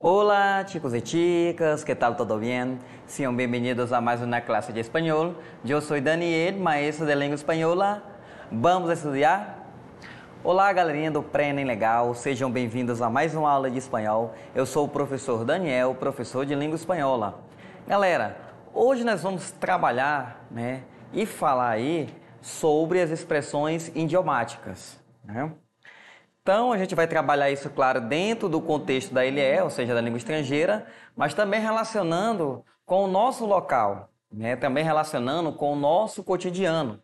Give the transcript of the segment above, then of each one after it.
Olá, chicos e chicas, Que tal? ¿Todo Sejam bem-vindos a mais uma classe de espanhol. Eu sou Daniel, maestro de língua espanhola. Vamos estudar. Olá, galerinha do pré Legal, sejam bem-vindos a mais uma aula de espanhol. Eu sou o professor Daniel, professor de língua espanhola. Galera, hoje nós vamos trabalhar né, e falar aí sobre as expressões idiomáticas. Né? Então, a gente vai trabalhar isso, claro, dentro do contexto da LE, ou seja, da língua estrangeira, mas também relacionando com o nosso local, né? também relacionando com o nosso cotidiano.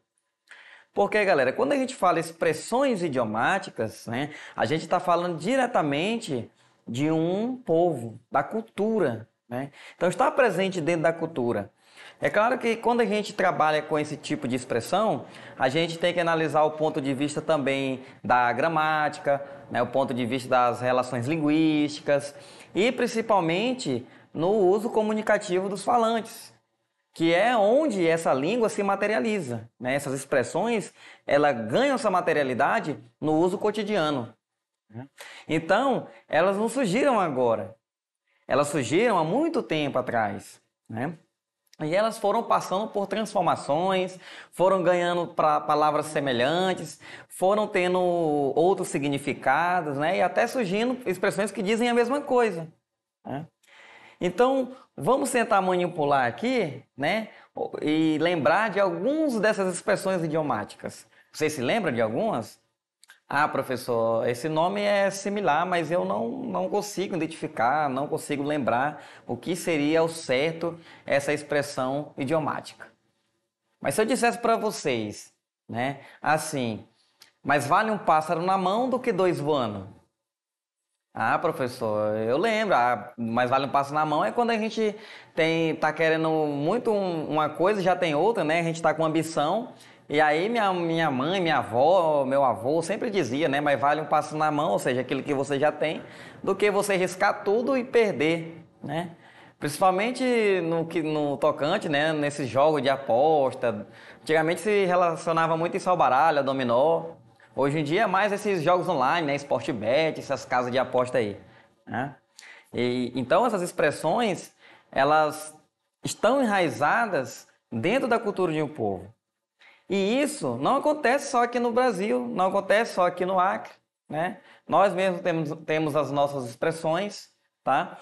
Porque, galera, quando a gente fala expressões idiomáticas, né, a gente está falando diretamente de um povo, da cultura. Né? Então, está presente dentro da cultura. É claro que quando a gente trabalha com esse tipo de expressão, a gente tem que analisar o ponto de vista também da gramática, né, o ponto de vista das relações linguísticas e principalmente no uso comunicativo dos falantes que é onde essa língua se materializa. Né? Essas expressões, ela ganham essa materialidade no uso cotidiano. Né? Então, elas não surgiram agora. Elas surgiram há muito tempo atrás. Né? E elas foram passando por transformações, foram ganhando pra palavras semelhantes, foram tendo outros significados, né? E até surgindo expressões que dizem a mesma coisa. Né? Então, vamos tentar manipular aqui, né? E lembrar de algumas dessas expressões idiomáticas. Você se lembra de algumas? Ah, professor, esse nome é similar, mas eu não, não consigo identificar, não consigo lembrar o que seria ao certo essa expressão idiomática. Mas se eu dissesse para vocês, né, assim, mais vale um pássaro na mão do que dois voando. Ah, professor, eu lembro. Ah, mais vale um passo na mão é quando a gente tem, tá querendo muito um, uma coisa e já tem outra, né? A gente tá com ambição. E aí minha, minha mãe, minha avó, meu avô sempre dizia, né? Mais vale um passo na mão, ou seja, aquilo que você já tem, do que você riscar tudo e perder, né? Principalmente no, no tocante, né? Nesse jogo de aposta. Antigamente se relacionava muito em sal baralho, dominó. Hoje em dia é mais esses jogos online, né? Sportbet, essas casas de aposta aí. Né? E, então essas expressões, elas estão enraizadas dentro da cultura de um povo. E isso não acontece só aqui no Brasil, não acontece só aqui no Acre, né? Nós mesmos temos, temos as nossas expressões, tá?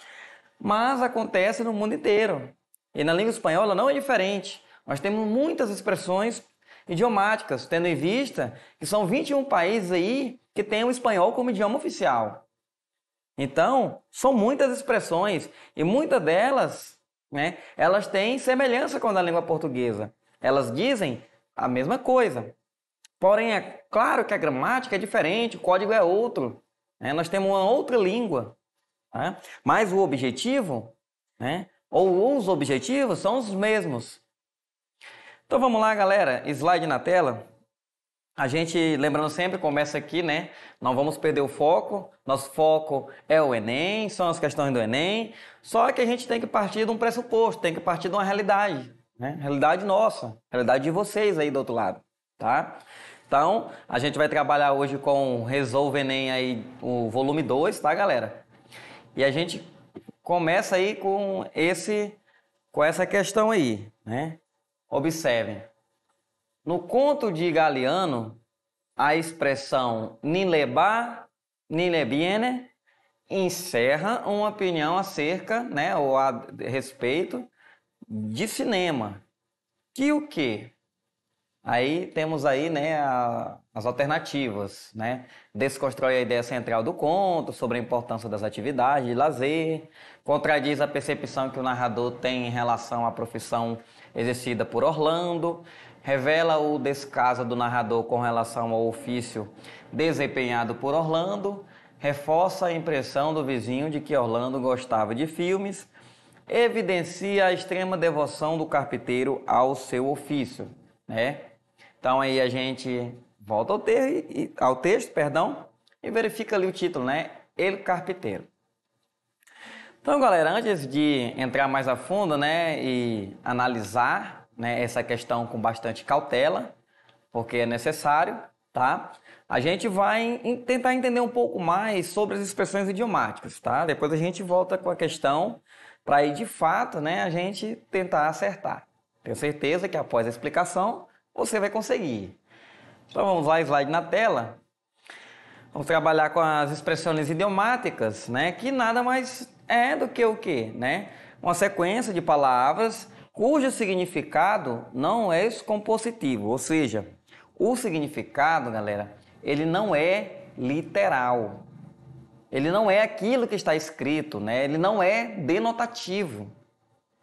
Mas acontece no mundo inteiro. E na língua espanhola não é diferente. Nós temos muitas expressões idiomáticas, tendo em vista que são 21 países aí que têm o espanhol como idioma oficial. Então, são muitas expressões e muitas delas, né, elas têm semelhança com a língua portuguesa. Elas dizem a mesma coisa. Porém, é claro que a gramática é diferente, o código é outro. Né? Nós temos uma outra língua. Né? Mas o objetivo, né, ou os objetivos, são os mesmos. Então vamos lá, galera. Slide na tela. A gente, lembrando sempre, começa aqui, né? Não vamos perder o foco. Nosso foco é o Enem, são as questões do Enem. Só que a gente tem que partir de um pressuposto, tem que partir de uma realidade, né? Realidade nossa, realidade de vocês aí do outro lado, tá? Então, a gente vai trabalhar hoje com Resolve Enem aí, o volume 2, tá, galera? E a gente começa aí com esse com essa questão aí, né? Observem. No conto de Galiano, a expressão nem nilebiene" lebiene encerra uma opinião acerca, né, ou a respeito de cinema. Que o quê? Aí temos aí né, a, as alternativas, né? Desconstrói a ideia central do conto sobre a importância das atividades de lazer, contradiz a percepção que o narrador tem em relação à profissão exercida por Orlando, revela o descaso do narrador com relação ao ofício desempenhado por Orlando, reforça a impressão do vizinho de que Orlando gostava de filmes, evidencia a extrema devoção do carpinteiro ao seu ofício, né? Então aí a gente volta ao, ao texto, perdão, e verifica ali o título, né? Ele carpinteiro. Então, galera, antes de entrar mais a fundo, né, e analisar, né, essa questão com bastante cautela, porque é necessário, tá? A gente vai tentar entender um pouco mais sobre as expressões idiomáticas, tá? Depois a gente volta com a questão para aí de fato, né, a gente tentar acertar. Tenho certeza que após a explicação você vai conseguir. Então vamos lá, slide na tela. Vamos trabalhar com as expressões idiomáticas, né? Que nada mais é do que o que, né? Uma sequência de palavras cujo significado não é compositivo, ou seja, o significado, galera, ele não é literal. Ele não é aquilo que está escrito, né? Ele não é denotativo,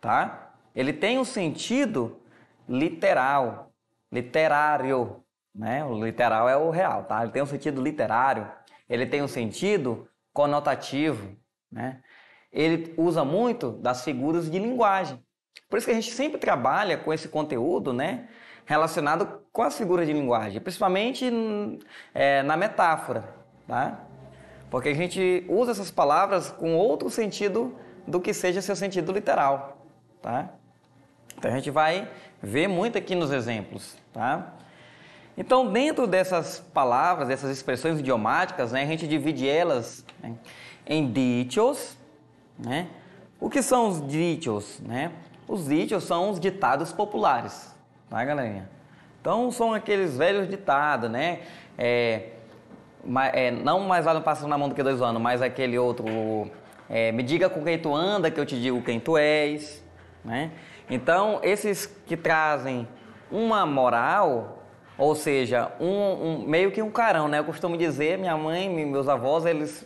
tá? Ele tem um sentido literal literário, né? O literal é o real, tá? Ele tem um sentido literário, ele tem um sentido conotativo, né? Ele usa muito das figuras de linguagem. Por isso que a gente sempre trabalha com esse conteúdo, né? Relacionado com as figuras de linguagem, principalmente é, na metáfora, tá? Porque a gente usa essas palavras com outro sentido do que seja seu sentido literal, tá? Então a gente vai vê muito aqui nos exemplos, tá? Então, dentro dessas palavras, dessas expressões idiomáticas, né, a gente divide elas né, em ditos, né? O que são os ditos, né? Os ditos são os ditados populares, tá, galerinha? Então, são aqueles velhos ditados, né? É, é, não mais vale um pássaro na mão do que dois anos, mas aquele outro... É, me diga com quem tu anda, que eu te digo quem tu és, né? Então, esses que trazem uma moral, ou seja, um, um, meio que um carão, né? Eu costumo dizer, minha mãe, meus avós, eles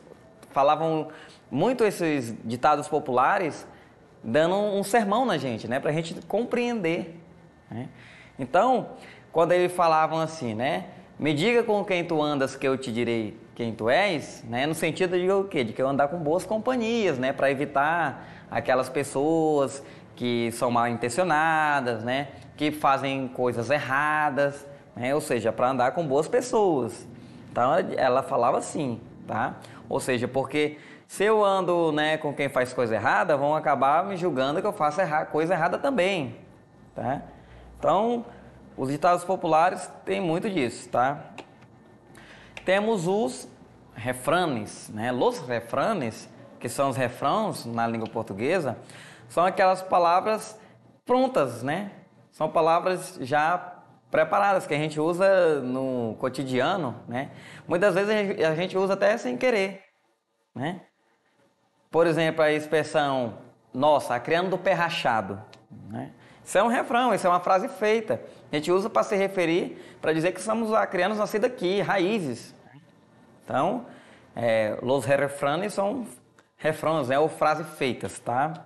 falavam muito esses ditados populares, dando um sermão na gente, né? Para a gente compreender. Né? Então, quando eles falavam assim, né? Me diga com quem tu andas que eu te direi quem tu és, né? No sentido de o quê? De que eu andar com boas companhias, né? Para evitar aquelas pessoas que são mal intencionadas, né? Que fazem coisas erradas, né? Ou seja, para andar com boas pessoas. Então ela falava assim, tá? Ou seja, porque se eu ando, né, com quem faz coisa errada, vão acabar me julgando que eu faço coisa errada também, tá? Então, os ditados populares têm muito disso, tá? Temos os refranes, né? Los refranes, que são os refrãos na língua portuguesa, são aquelas palavras prontas, né? São palavras já preparadas que a gente usa no cotidiano, né? Muitas vezes a gente usa até sem querer, né? Por exemplo, a expressão nossa, a criando do pé rachado, né? Isso é um refrão, isso é uma frase feita. A gente usa para se referir, para dizer que somos acrianos nascidos aqui, raízes. Então, é, los refranes são refrões, né, ou frases feitas, tá?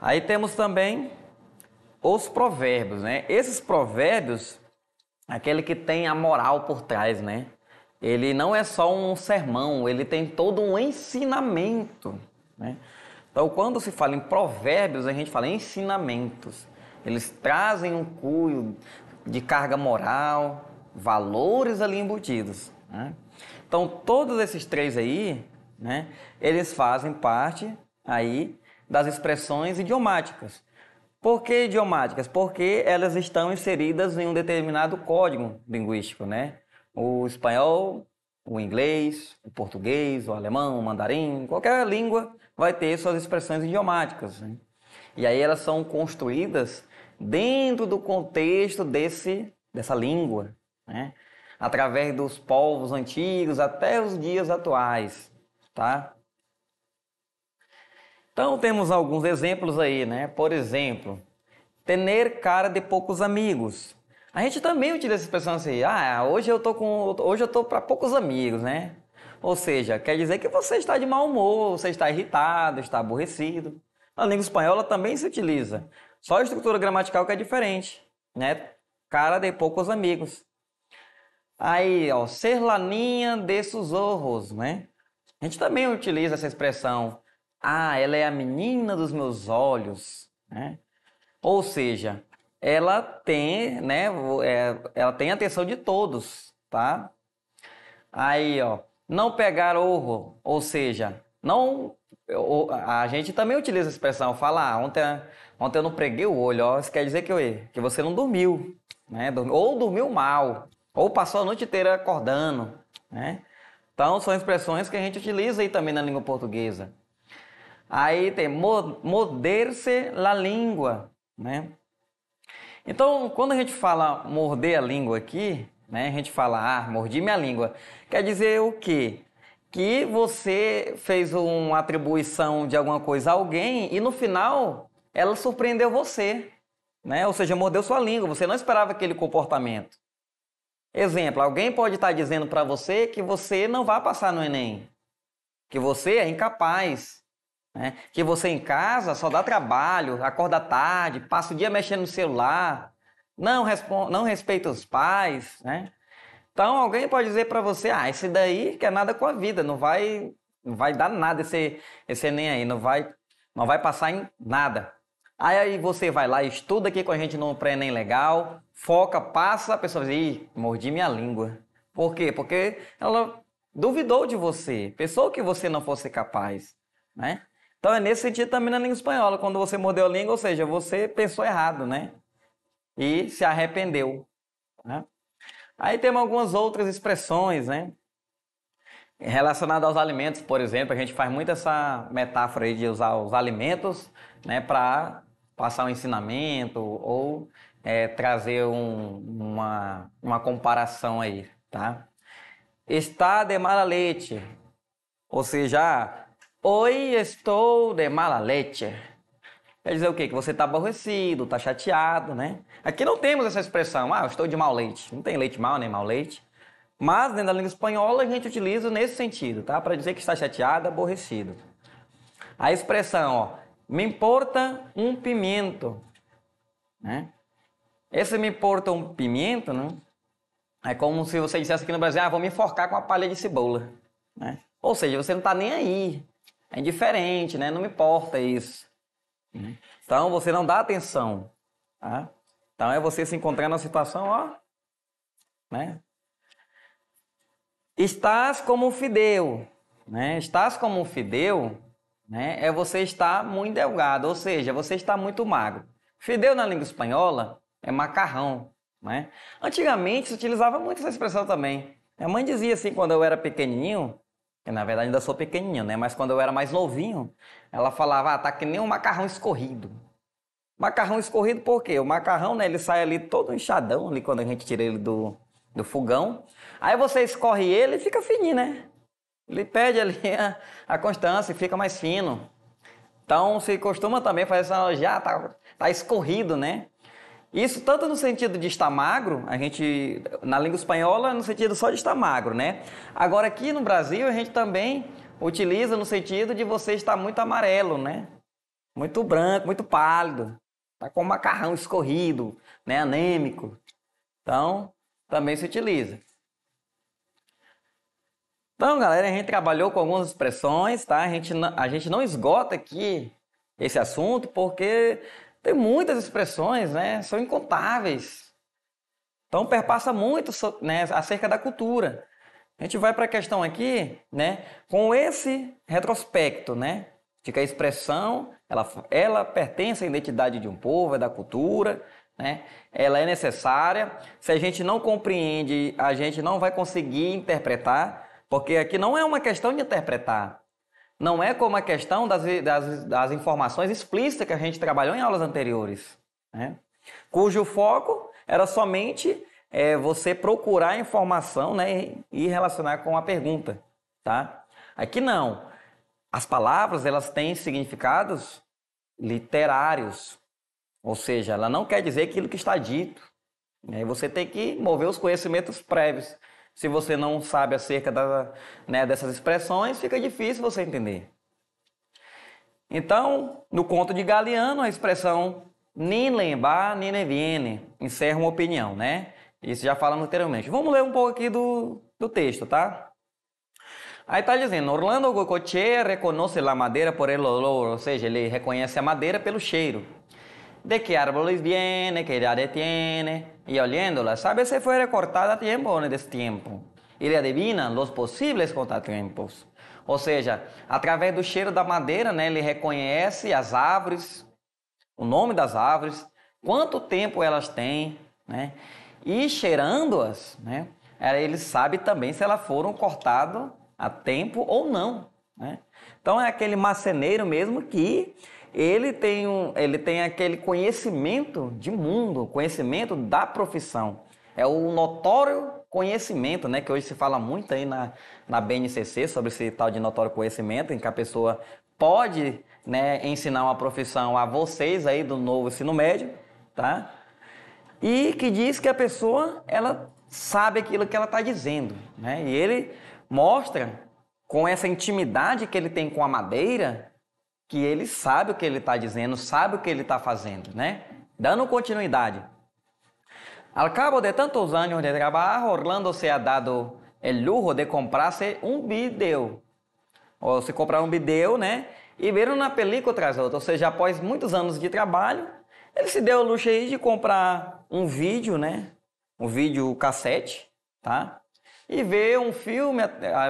Aí temos também os provérbios, né? Esses provérbios, aquele que tem a moral por trás, né? Ele não é só um sermão, ele tem todo um ensinamento, né? Então, quando se fala em provérbios, a gente fala em ensinamentos. Eles trazem um cunho de carga moral, valores ali embutidos. Né? Então, todos esses três aí, né, eles fazem parte aí das expressões idiomáticas. Por que idiomáticas? Porque elas estão inseridas em um determinado código linguístico, né? O espanhol, o inglês, o português, o alemão, o mandarim, qualquer língua vai ter suas expressões idiomáticas. Né? E aí elas são construídas dentro do contexto desse, dessa língua, né? através dos povos antigos até os dias atuais, tá? Então temos alguns exemplos aí, né? Por exemplo, ter cara de poucos amigos. A gente também utiliza essa expressão assim: "Ah, hoje eu tô com hoje eu tô para poucos amigos", né? Ou seja, quer dizer que você está de mau humor, você está irritado, está aborrecido. Na língua espanhola também se utiliza. Só a estrutura gramatical que é diferente, né? Cara de poucos amigos. Aí, ó, ser laninha de susorros, né? A gente também utiliza essa expressão ah, ela é a menina dos meus olhos, né? Ou seja, ela tem, né, é, ela tem a atenção de todos, tá? Aí, ó, não pegar ouro, ou seja, não a gente também utiliza a expressão falar, ah, ontem, ontem eu não preguei o olho, ó, isso quer dizer que, que você não dormiu, né? Ou dormiu mal, ou passou a noite inteira acordando, né? Então, são expressões que a gente utiliza aí também na língua portuguesa. Aí tem morder-se la língua, né? Então, quando a gente fala morder a língua aqui, né? A gente fala, ah, mordi minha língua. Quer dizer o quê? Que você fez uma atribuição de alguma coisa a alguém e no final ela surpreendeu você, né? Ou seja, mordeu sua língua, você não esperava aquele comportamento. Exemplo, alguém pode estar dizendo para você que você não vai passar no ENEM, que você é incapaz, né? Que você em casa só dá trabalho, acorda tarde, passa o dia mexendo no celular, não, responde, não respeita os pais, né? Então alguém pode dizer para você, ah, esse daí quer nada com a vida, não vai, não vai dar nada esse, esse Enem aí, não vai, não vai passar em nada. Aí você vai lá, estuda aqui com a gente no pré-ENEM legal, foca, passa, a pessoa diz, ih, mordi minha língua. Por quê? Porque ela duvidou de você, pensou que você não fosse capaz, né? Então é nesse sentido também na língua espanhola, quando você mordeu a língua, ou seja, você pensou errado, né? E se arrependeu. Né? Aí temos algumas outras expressões, né? Relacionadas aos alimentos, por exemplo, a gente faz muito essa metáfora aí de usar os alimentos, né, para passar um ensinamento ou é, trazer um, uma, uma comparação aí, tá? Está de mala leite, ou seja, Hoy estou de mala leche. Quer dizer o quê? Que você tá aborrecido, tá chateado, né? Aqui não temos essa expressão, ah, eu estou de mau leite. Não tem leite mal nem mau leite. Mas dentro da língua espanhola a gente utiliza nesse sentido, tá? Para dizer que está chateado, aborrecido. A expressão, ó, me importa um pimento, né? Esse me importa um pimento, né? É como se você dissesse aqui no Brasil, ah, vou me enforcar com a palha de cebola, né? Ou seja, você não está nem aí. É indiferente, né? Não me importa isso. Né? Então você não dá atenção. Tá? Então é você se encontrar na situação, ó. Né? Estás como um fideu. Né? Estás como um fideu né? é você estar muito delgado, ou seja, você está muito magro. Fideu na língua espanhola é macarrão. Né? Antigamente se utilizava muito essa expressão também. Minha mãe dizia assim quando eu era pequenininho, na verdade, ainda sou pequenininho, né? Mas quando eu era mais novinho, ela falava, ah, tá que nem um macarrão escorrido. Macarrão escorrido por quê? O macarrão, né, ele sai ali todo inchadão, ali quando a gente tira ele do, do fogão. Aí você escorre ele e fica fininho, né? Ele perde ali a, a constância e fica mais fino. Então se costuma também fazer essa, ah, já tá, tá escorrido, né? Isso tanto no sentido de estar magro, a gente na língua espanhola no sentido só de estar magro, né? Agora aqui no Brasil a gente também utiliza no sentido de você estar muito amarelo, né? Muito branco, muito pálido, tá com macarrão escorrido, né, anêmico. Então, também se utiliza. Então, galera, a gente trabalhou com algumas expressões, tá? A gente, não, a gente não esgota aqui esse assunto porque tem muitas expressões, né? São incontáveis. Então perpassa muito né, acerca da cultura. A gente vai para a questão aqui, né? Com esse retrospecto, né? De que a expressão, ela, ela pertence à identidade de um povo, é da cultura, né? Ela é necessária. Se a gente não compreende, a gente não vai conseguir interpretar, porque aqui não é uma questão de interpretar. Não é como a questão das, das, das informações explícitas que a gente trabalhou em aulas anteriores, né? cujo foco era somente é, você procurar a informação né, e relacionar com a pergunta. Tá? Aqui não. As palavras elas têm significados literários, ou seja, ela não quer dizer aquilo que está dito. Né? Você tem que mover os conhecimentos prévios. Se você não sabe acerca da, né, dessas expressões, fica difícil você entender. Então, no conto de Galeano, a expressão nem lembrar, nem viene encerra uma opinião, né? Isso já falamos anteriormente. Vamos ler um pouco aqui do, do texto, tá? Aí tá dizendo, Orlando Goicoechea reconhece a madeira por el olor, ou seja, ele reconhece a madeira pelo cheiro. De que árvores viene, que idade tiene, y oliéndola sabe si fue recortada a tiempo o en destiempo. Ele adivina os possíveis contratempos. Ou seja, através do cheiro da madeira, né, ele reconhece as árvores, o nome das árvores, quanto tempo elas têm, né? E cheirando-as, né, ele sabe também se elas foram cortadas a tempo ou não. Né? Então é aquele maceneiro mesmo que ele tem, um, ele tem aquele conhecimento de mundo, conhecimento da profissão. É o notório conhecimento, né? Que hoje se fala muito aí na, na BNCC sobre esse tal de notório conhecimento, em que a pessoa pode né, ensinar uma profissão a vocês aí do novo ensino médio, tá? E que diz que a pessoa, ela sabe aquilo que ela está dizendo, né? E ele mostra com essa intimidade que ele tem com a madeira, que ele sabe o que ele está dizendo, sabe o que ele está fazendo, né? Dando continuidade. Ao cabo de tantos anos de trabalho, Orlando se ha dado el lujo de se um vídeo. Ou se comprar um vídeo, né? E ver uma película atrás do outra. Ou seja, após muitos anos de trabalho, ele se deu o luxo aí de comprar um vídeo, né? Um vídeo cassete, tá? E ver um filme,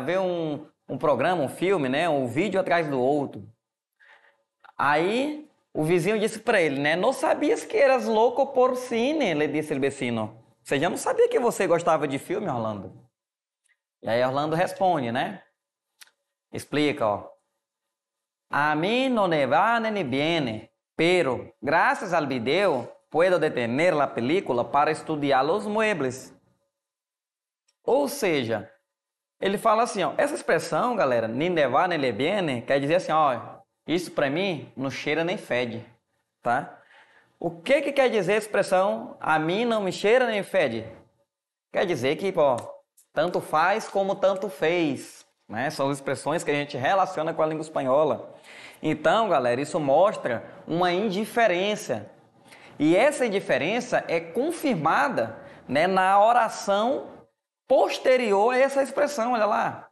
ver um, um programa, um filme, né? Um vídeo atrás do outro. Aí o vizinho disse para ele, né? Não sabias que eras louco por cine, ele disse o vecino. Você já não sabia que você gostava de filme, Orlando? E aí Orlando responde, né? Explica, ó. A mim não me va nem viene, pero graças al video puedo detener la película para estudiar los muebles. Ou seja, ele fala assim, ó, essa expressão, galera, nem nevar, nem viene, quer dizer assim, ó, isso para mim não cheira nem fede, tá? O que que quer dizer a expressão a mim não me cheira nem fede? Quer dizer que, ó, tanto faz como tanto fez, né? São expressões que a gente relaciona com a língua espanhola. Então, galera, isso mostra uma indiferença. E essa indiferença é confirmada né, na oração posterior a essa expressão, olha lá.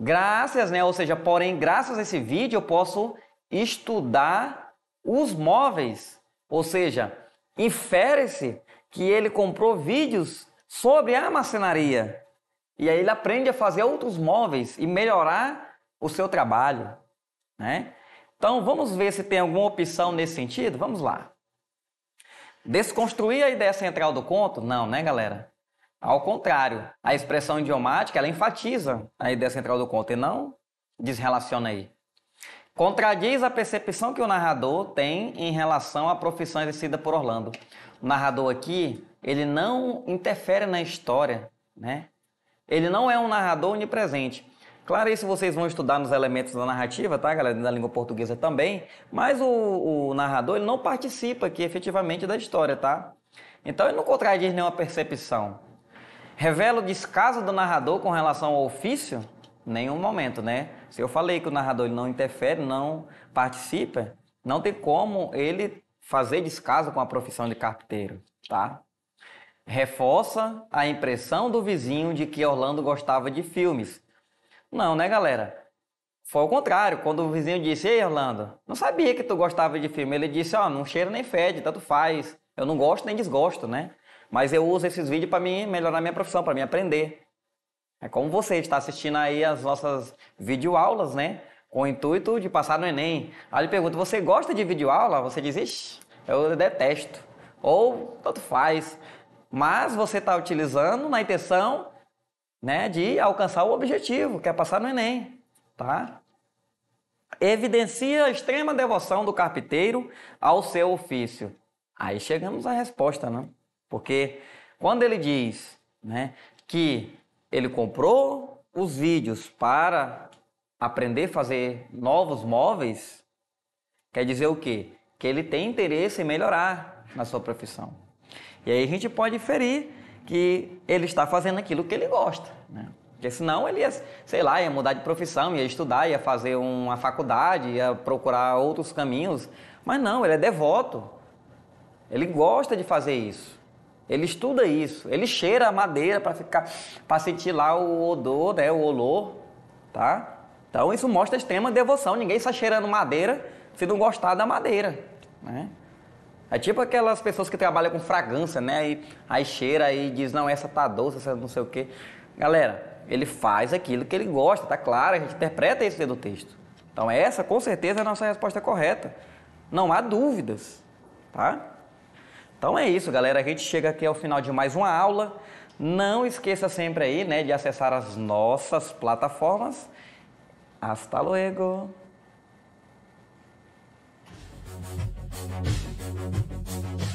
Graças, né? Ou seja, porém, graças a esse vídeo eu posso estudar os móveis. Ou seja, infere-se que ele comprou vídeos sobre a macenaria. E aí ele aprende a fazer outros móveis e melhorar o seu trabalho, né? Então vamos ver se tem alguma opção nesse sentido. Vamos lá. Desconstruir a ideia central do conto? Não, né, galera? Ao contrário, a expressão idiomática ela enfatiza a ideia central do conto e não desrelaciona aí. Contradiz a percepção que o narrador tem em relação à profissão exercida por Orlando. O narrador aqui, ele não interfere na história, né? Ele não é um narrador onipresente. Claro, isso vocês vão estudar nos elementos da narrativa, tá, galera? Da língua portuguesa também. Mas o, o narrador, ele não participa aqui efetivamente da história, tá? Então ele não contradiz nenhuma percepção. Revela o descaso do narrador com relação ao ofício? Nenhum momento, né? Se eu falei que o narrador não interfere, não participa, não tem como ele fazer descaso com a profissão de carpinteiro, tá? Reforça a impressão do vizinho de que Orlando gostava de filmes. Não, né, galera? Foi o contrário, quando o vizinho disse, ei, Orlando, não sabia que tu gostava de filme. Ele disse, ó, oh, não cheira nem fede, tanto faz. Eu não gosto nem desgosto, né? Mas eu uso esses vídeos para mim melhorar minha profissão, para mim aprender. É como você está assistindo aí as nossas videoaulas, né? Com o intuito de passar no Enem. Aí ele pergunta: você gosta de videoaula? Você diz: Ixi, eu detesto. Ou tanto faz. Mas você está utilizando na intenção né, de alcançar o objetivo, que é passar no Enem. Tá? Evidencia a extrema devoção do carpinteiro ao seu ofício. Aí chegamos à resposta, não? Né? Porque quando ele diz né, que ele comprou os vídeos para aprender a fazer novos móveis, quer dizer o quê? Que ele tem interesse em melhorar na sua profissão. E aí a gente pode inferir que ele está fazendo aquilo que ele gosta. Né? Porque senão ele ia, sei lá, ia mudar de profissão, ia estudar, ia fazer uma faculdade, ia procurar outros caminhos. Mas não, ele é devoto. Ele gosta de fazer isso. Ele estuda isso. Ele cheira a madeira para ficar, para sentir lá o odor, né, o olor, tá? Então isso mostra extrema devoção. Ninguém está cheirando madeira se não gostar da madeira, né? É tipo aquelas pessoas que trabalham com fragrância, né? Aí, aí cheira e diz, não, essa tá doce, essa não sei o quê. Galera, ele faz aquilo que ele gosta, tá claro, a gente interpreta isso dentro do texto. Então essa, com certeza, é a nossa resposta correta. Não há dúvidas, tá? Então é isso, galera. A gente chega aqui ao final de mais uma aula. Não esqueça sempre aí, né, de acessar as nossas plataformas. Hasta luego! Thank you.